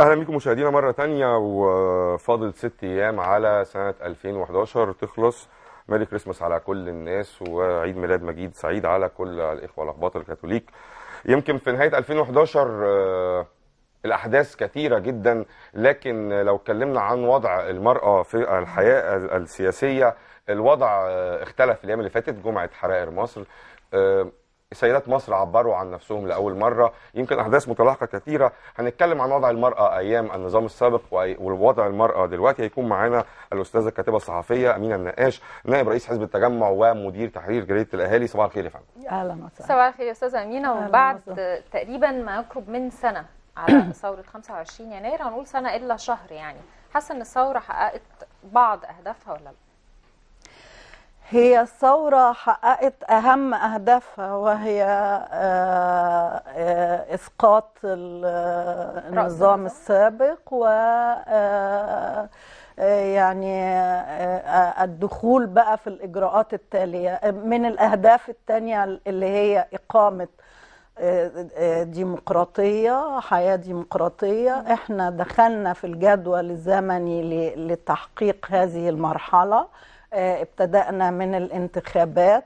اهلا بيكم مشاهدينا مره تانية وفاضل ست ايام على سنه 2011 تخلص ميري كريسماس على كل الناس وعيد ميلاد مجيد سعيد على كل الاخوه الاخباط الكاثوليك يمكن في نهايه 2011 آه، الاحداث كثيره جدا لكن لو اتكلمنا عن وضع المراه في الحياه السياسيه الوضع آه، اختلف الايام اللي فاتت جمعه حرائر مصر آه، سيدات مصر عبروا عن نفسهم لاول مره يمكن احداث متلاحقه كثيره هنتكلم عن وضع المراه ايام النظام السابق ووضع المراه دلوقتي هيكون معانا الاستاذه الكاتبه الصحفيه امينه النقاش نائب رئيس حزب التجمع ومدير تحرير جريده الاهالي صباح الخير يا فندم اهلا وسهلا صباح الخير يا استاذه امينه وبعد تقريبا ما يقرب من سنه على ثوره 25 يناير هنقول سنه الا شهر يعني حاسه ان الثوره حققت بعض اهدافها ولا لا هي الثورة حققت أهم أهدافها وهي آه، آه، إسقاط آه، النظام السابق و يعني الدخول بقى في الإجراءات التالية من الأهداف التانية اللي هي إقامة ديمقراطية حياة ديمقراطية احنا دخلنا في الجدول الزمني لتحقيق هذه المرحلة آه، ابتدأنا من الانتخابات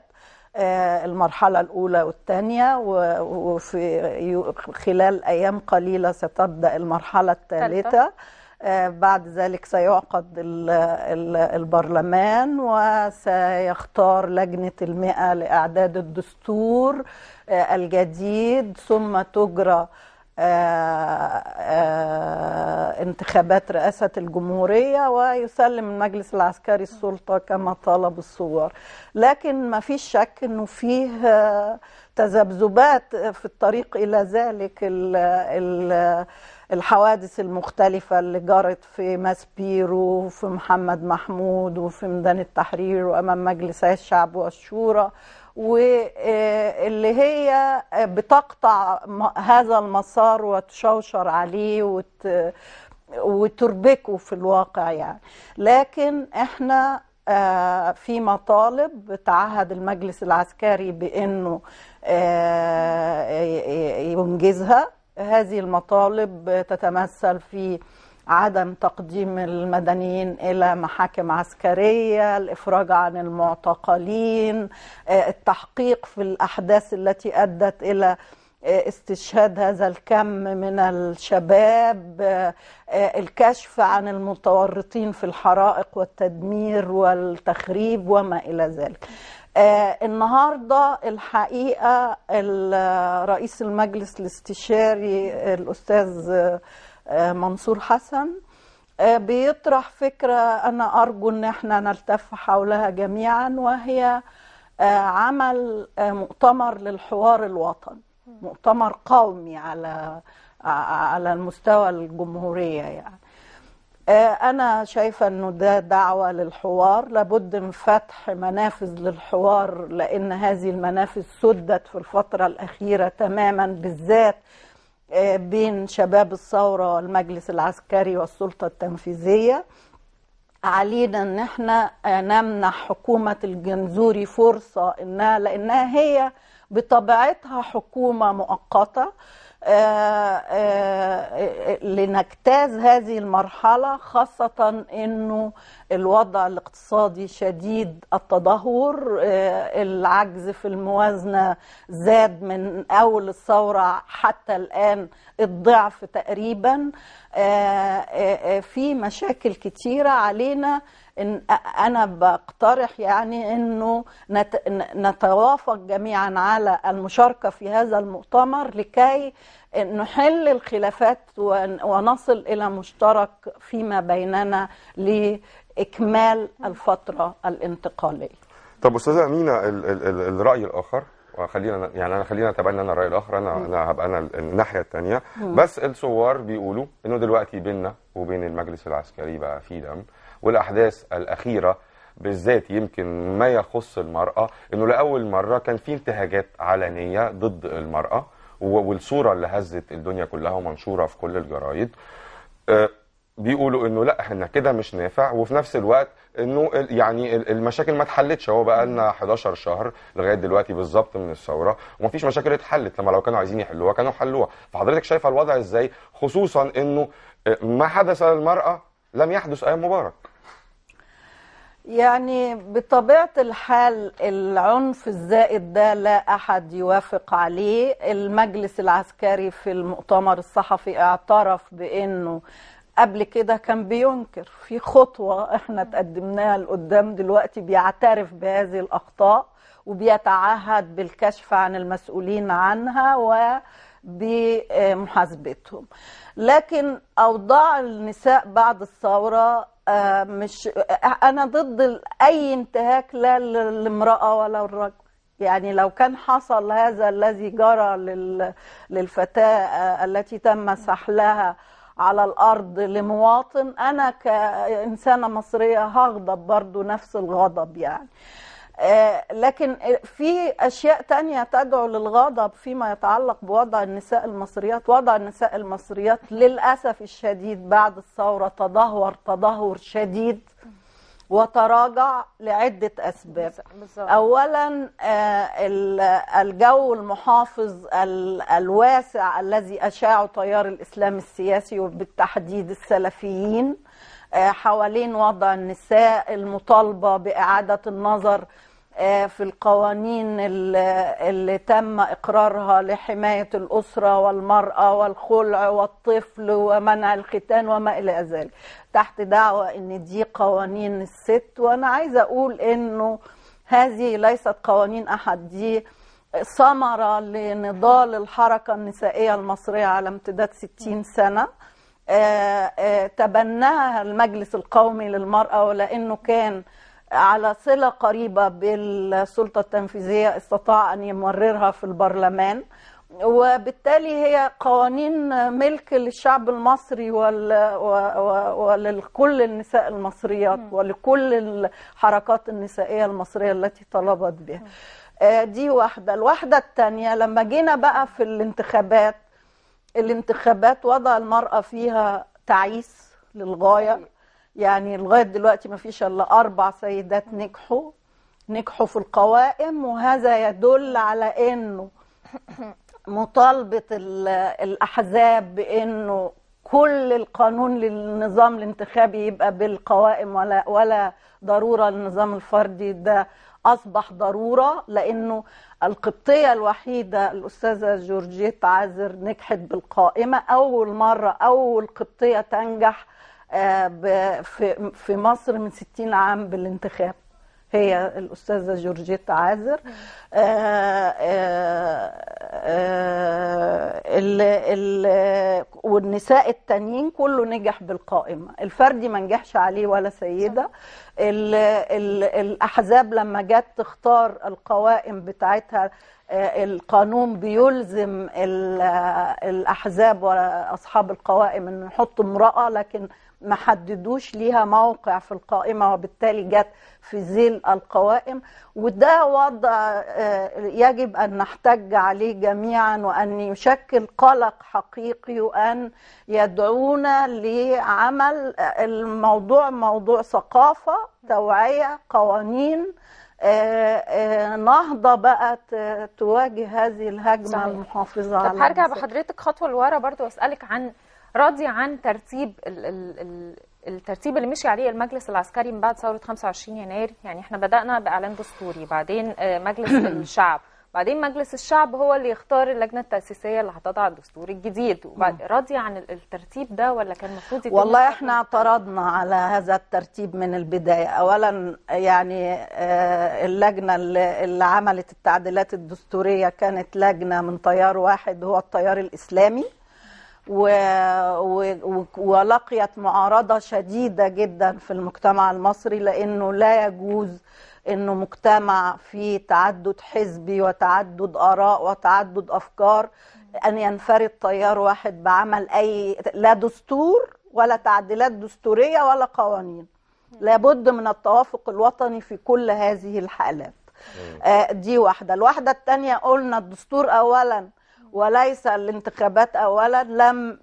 آه، المرحلة الأولى والثانية وفي خلال أيام قليلة ستبدأ المرحلة الثالثة آه، بعد ذلك سيعقد البرلمان وسيختار لجنة المئة لإعداد الدستور الجديد ثم تجرى آه، آه، انتخابات رئاسة الجمهورية ويسلم المجلس العسكري السلطة كما طلب الصور لكن ما فيش شك أنه فيه آه، تذبذبات في الطريق إلى ذلك ال ال الحوادث المختلفة اللي جرت في ماسبيرو وفي محمد محمود وفي ميدان التحرير وأمام مجلس الشعب والشورى واللي هي بتقطع هذا المسار وتشوشر عليه وت... وتربكه في الواقع يعني لكن احنا آه، في مطالب تعهد المجلس العسكري بانه آه، ينجزها هذه المطالب تتمثل في عدم تقديم المدنيين الى محاكم عسكريه الافراج عن المعتقلين آه، التحقيق في الاحداث التي ادت الى آه، استشهاد هذا الكم من الشباب آه، الكشف عن المتورطين في الحرائق والتدمير والتخريب وما الى ذلك النهارده الحقيقه رئيس المجلس الاستشاري الاستاذ آه، منصور حسن آه، بيطرح فكرة أنا أرجو أن احنا نلتف حولها جميعا وهي آه، عمل مؤتمر للحوار الوطني مؤتمر قومي على على المستوى الجمهورية يعني أنا شايفة أنه ده دعوة للحوار لابد من فتح منافذ للحوار لأن هذه المنافذ سدت في الفترة الأخيرة تماما بالذات بين شباب الثورة والمجلس العسكري والسلطة التنفيذية علينا ان احنا نمنح حكومة الجنزوري فرصة انها لانها هي بطبيعتها حكومة مؤقتة آه، آه، لنجتاز هذه المرحلة خاصة أنه الوضع الاقتصادي شديد التدهور آه، العجز في الموازنة زاد من أول الثورة حتى الآن الضعف تقريبا آه، آه، في مشاكل كتيرة علينا إن أنا بقترح يعني أنه نتوافق جميعا على المشاركة في هذا المؤتمر لكي نحل الخلافات ونصل إلى مشترك فيما بيننا اكمال الفتره الانتقاليه طب استاذه امينه الراي الاخر وخلينا يعني انا خلينا تبعنا انا الراي الاخر انا انا هبقى انا الناحيه الثانيه بس الثوار بيقولوا انه دلوقتي بيننا وبين المجلس العسكري بقى في دم والاحداث الاخيره بالذات يمكن ما يخص المراه انه لاول مره كان في انتهاكات علنيه ضد المراه والصوره اللي هزت الدنيا كلها ومنشوره في كل الجرايد آه، بيقولوا انه لا احنا كده مش نافع وفي نفس الوقت انه يعني المشاكل ما اتحلتش هو بقى لنا 11 شهر لغايه دلوقتي بالظبط من الثوره ومفيش مشاكل اتحلت لما لو كانوا عايزين يحلوها كانوا حلوها فحضرتك شايفه الوضع ازاي خصوصا انه آه، ما حدث للمراه لم يحدث ايام مبارك يعني بطبيعة الحال العنف الزائد ده لا أحد يوافق عليه المجلس العسكري في المؤتمر الصحفي اعترف بأنه قبل كده كان بينكر في خطوة احنا تقدمناها لقدام دلوقتي بيعترف بهذه الأخطاء وبيتعهد بالكشف عن المسؤولين عنها وبمحاسبتهم لكن أوضاع النساء بعد الثورة آه، مش أنا ضد أي انتهاك لا للمرأة ولا للرجل يعني لو كان حصل هذا الذي جرى للفتاة آه، التي تم سحلها على الارض لمواطن انا كانسانه مصريه هغضب برضو نفس الغضب يعني آه، لكن في اشياء تانية تدعو للغضب فيما يتعلق بوضع النساء المصريات وضع النساء المصريات للاسف الشديد بعد الثوره تدهور تدهور شديد وتراجع لعدة أسباب أولا آه، الجو المحافظ الواسع الذي أشاعه تيار الإسلام السياسي وبالتحديد السلفيين آه، حوالين وضع النساء المطالبة بإعادة النظر آه، في القوانين اللي تم اقرارها لحمايه الاسره والمراه والخلع والطفل ومنع الختان وما الى ذلك تحت دعوه ان دي قوانين الست وانا عايزه اقول انه هذه ليست قوانين احد دي ثمره لنضال الحركه النسائيه المصريه على امتداد 60 سنه آه، آه، تبناها المجلس القومي للمراه ولانه كان على صلة قريبة بالسلطة التنفيذية استطاع أن يمررها في البرلمان وبالتالي هي قوانين ملك للشعب المصري ولكل النساء المصريات ولكل الحركات النسائية المصرية التي طلبت بها آه، دي واحدة الواحدة الثانية لما جينا بقى في الانتخابات الانتخابات وضع المرأة فيها تعيس للغاية يعني لغايه دلوقتي ما فيش الا اربع سيدات نجحوا نجحوا في القوائم وهذا يدل على انه مطالبه الاحزاب بانه كل القانون للنظام الانتخابي يبقى بالقوائم ولا ولا ضروره النظام الفردي ده اصبح ضروره لانه القبطيه الوحيده الاستاذه جورجيت عازر نجحت بالقائمه اول مره اول قبطيه تنجح آه، في مصر من 60 عام بالانتخاب هي الأستاذة جورجيت عازر آه، آه، ال ال والنساء التانيين كله نجح بالقائمة الفردي ما نجحش عليه ولا سيدة الـ الـ الأحزاب لما جت تختار القوائم بتاعتها آه، القانون بيلزم آه، الأحزاب وأصحاب القوائم أن يحطوا امرأة لكن ما حددوش ليها موقع في القائمة وبالتالي جت في ذيل القوائم وده وضع آه، يجب أن نحتج عليه جميعا وأن يشكل قلق حقيقي وأن يدعونا لعمل الموضوع موضوع ثقافة توعية قوانين آه، آه، نهضه بقى تواجه هذه الهجمه صحيح. المحافظه طب على هرجع بحضرتك خطوه لورا برضو واسالك عن راضي عن ترتيب ال ال ال الترتيب اللي مشي عليه المجلس العسكري من بعد ثوره 25 يناير يعني احنا بدانا باعلان دستوري بعدين آه، مجلس الشعب بعدين مجلس الشعب هو اللي يختار اللجنه التاسيسيه اللي هتضع الدستور الجديد وبعد راضي عن الترتيب ده ولا كان المفروض والله احنا اعترضنا على هذا الترتيب من البدايه اولا يعني آه، اللجنه اللي عملت التعديلات الدستوريه كانت لجنه من تيار واحد هو التيار الاسلامي و... و... ولقيت معارضة شديدة جدا في المجتمع المصري لأنه لا يجوز انه مجتمع فيه تعدد حزبي وتعدد اراء وتعدد افكار ان ينفرد تيار واحد بعمل اي لا دستور ولا تعديلات دستوريه ولا قوانين لابد من التوافق الوطني في كل هذه الحالات آه، دي واحده الواحده الثانيه قلنا الدستور اولا وليس الانتخابات اولا لم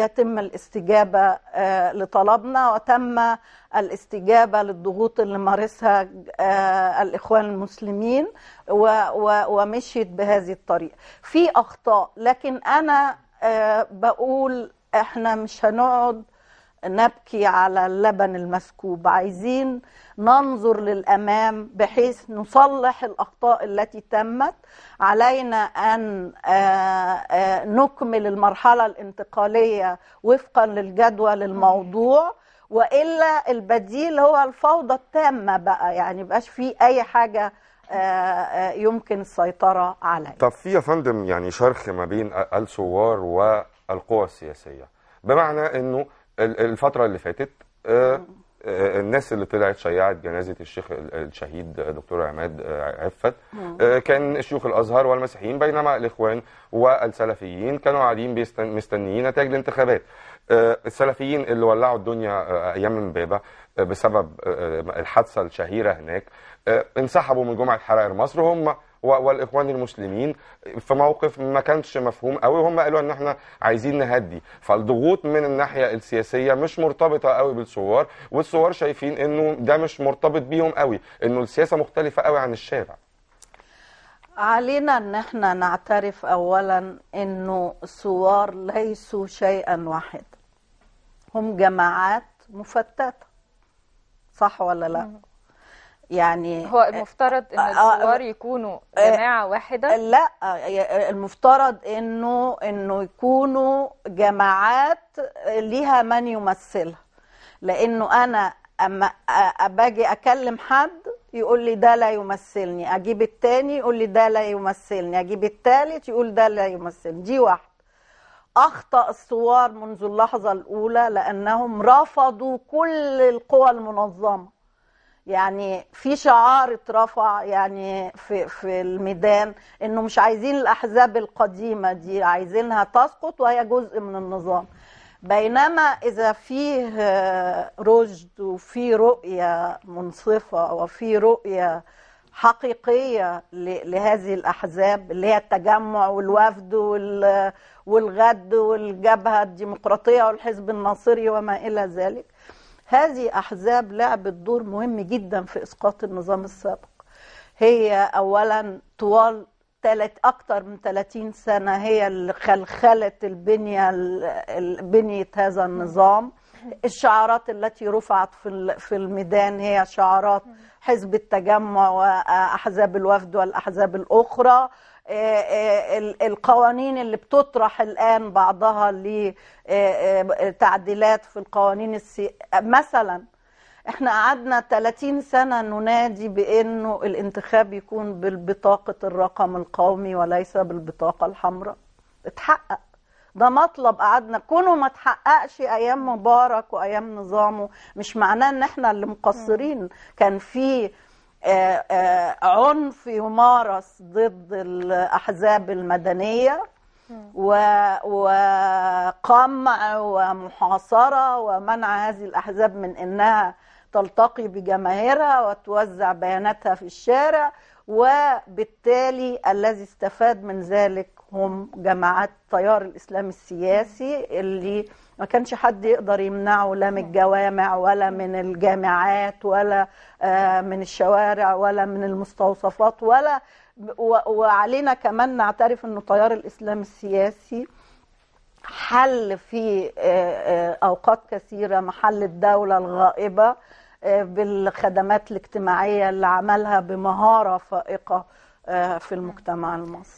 يتم الاستجابه آه، لطلبنا وتم الاستجابه للضغوط اللي مارسها آه، الاخوان المسلمين ومشيت بهذه الطريقه في اخطاء لكن انا آه، بقول احنا مش هنقعد نبكي على اللبن المسكوب عايزين ننظر للامام بحيث نصلح الاخطاء التي تمت علينا ان آه، آه، نكمل المرحله الانتقاليه وفقا للجدول الموضوع والا البديل هو الفوضى التامه بقى يعني مبقاش في اي حاجه آه، يمكن السيطره عليها طب في يا فندم يعني شرخ ما بين الثوار والقوى السياسيه بمعنى انه الفتره اللي فاتت آه، آه، الناس اللي طلعت شيعت جنازه الشيخ الشهيد دكتور عماد آه، عفت كان شيوخ الازهر والمسيحيين بينما الاخوان والسلفيين كانوا قاعدين مستنيين نتائج الانتخابات السلفيين اللي ولعوا الدنيا ايام امبابه بسبب الحادثه الشهيره هناك انسحبوا من جمعه حرائر مصر وهم والاخوان المسلمين في موقف ما كانش مفهوم قوي وهم قالوا ان احنا عايزين نهدي فالضغوط من الناحيه السياسيه مش مرتبطه قوي بالثوار والثوار شايفين انه ده مش مرتبط بيهم قوي انه السياسه مختلفه قوي عن الشارع علينا ان احنا نعترف اولا انه الثوار ليسوا شيئا واحد هم جماعات مفتته صح ولا لا يعني هو المفترض ان آه، آه، آه، الزوار يكونوا جماعه واحده لا المفترض انه انه يكونوا جماعات ليها من يمثلها لانه انا اما باجي اكلم حد يقول لي ده لا يمثلني اجيب الثاني يقول لي ده لا يمثلني اجيب الثالث يقول ده لا يمثلني دي واحده اخطا الثوار منذ اللحظه الاولى لانهم رفضوا كل القوى المنظمه يعني في شعار اترفع يعني في في الميدان انه مش عايزين الاحزاب القديمه دي عايزينها تسقط وهي جزء من النظام بينما اذا فيه آه، رشد وفي رؤيه منصفه وفي رؤيه حقيقيه لهذه الاحزاب اللي هي التجمع والوفد والغد والجبهه الديمقراطيه والحزب الناصري وما الى ذلك هذه أحزاب لعبت دور مهم جدا في إسقاط النظام السابق هي أولا طوال تلت أكتر من 30 سنة هي اللي خلخلت البنية بنية هذا النظام الشعارات التي رفعت في في الميدان هي شعارات حزب التجمع واحزاب الوفد والاحزاب الاخرى إيه، إيه، القوانين اللي بتطرح الان بعضها لتعديلات إيه، في القوانين السي... مثلا احنا قعدنا 30 سنه ننادي بانه الانتخاب يكون بالبطاقه الرقم القومي وليس بالبطاقه الحمراء اتحقق ده مطلب قعدنا كونه ما تحققش ايام مبارك وايام نظامه مش معناه ان احنا اللي مقصرين كان في آه، آه، عنف يمارس ضد الاحزاب المدنيه وقمع ومحاصره ومنع هذه الاحزاب من انها تلتقي بجماهيرها وتوزع بياناتها في الشارع وبالتالي الذي استفاد من ذلك هم جماعات تيار الاسلام السياسي اللي ما كانش حد يقدر يمنعه لا من الجوامع ولا من الجامعات ولا آه، من الشوارع ولا من المستوصفات ولا وعلينا كمان نعترف انه تيار الاسلام السياسي حل في آه، آه، اوقات كثيره محل الدوله الغائبه بالخدمات الاجتماعيه اللي عملها بمهاره فائقه في المجتمع المصري